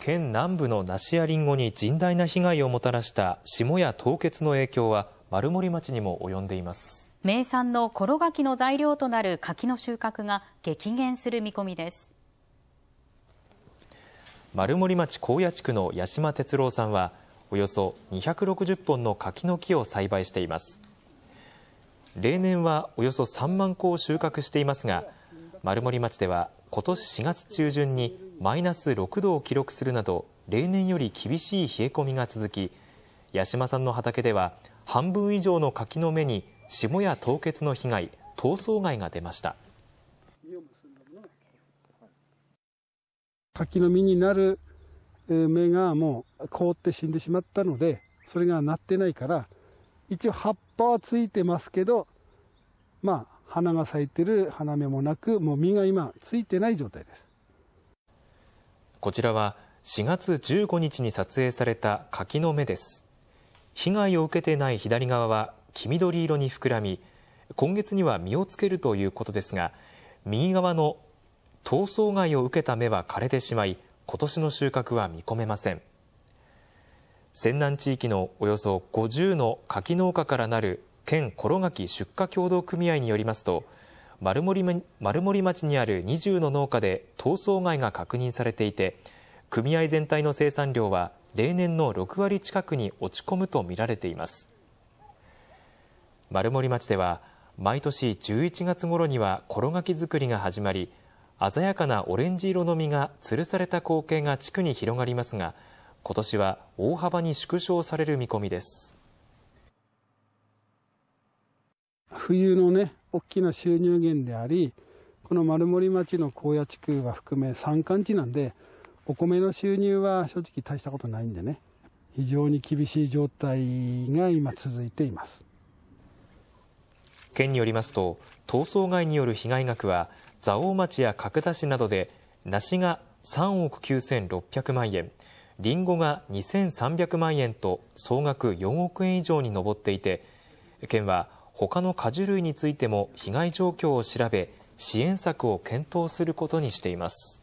県南部の梨やりんごに甚大な被害をもたらした霜や凍結の影響は、丸森町にも及んでいます名産のころ柿の材料となる柿の収穫が激減する見込みです丸森町高野地区の八島哲郎さんはおよそ260本の柿の木を栽培しています例年はおよそ3万個を収穫していますが丸森町では今年4月中旬にマイナス6度を記録するなど、例年より厳しい冷え込みが続き、八島さんの畑では、半分以上の柿の芽に霜や凍結の被害、逃走害が出ました。柿の実になる芽がもう凍って死んでしまったので、それがなってないから、一応葉っぱはついてますけど、まあ、花が咲いてる花芽もなく、もう実が今ついてない状態です。こちらは4月15日に撮影された柿の芽です。被害を受けてない左側は黄緑色に膨らみ、今月には実をつけるということですが、右側の逃走害を受けた芽は枯れてしまい、今年の収穫は見込めません。南地域のおよそ50の柿農家からなる県ころがき出荷協同組合によりますと、丸森丸森町にある20の農家で逃走害が確認されていて、組合全体の生産量は例年の6割近くに落ち込むとみられています。丸森町では、毎年11月ごろには転がき作りが始まり、鮮やかなオレンジ色の実が吊るされた光景が地区に広がりますが、今年は大幅に縮小される見込みです。冬のね、大きな収入源でありこの丸森町の高野地区は含め山間地なんでお米の収入は正直大したことないんでね非常に厳しい状態が今続いています県によりますと逃走害による被害額は蔵王町や角田市などで梨が3億9600万円りんごが2300万円と総額4億円以上に上っていて県は他の果樹類についても被害状況を調べ、支援策を検討することにしています。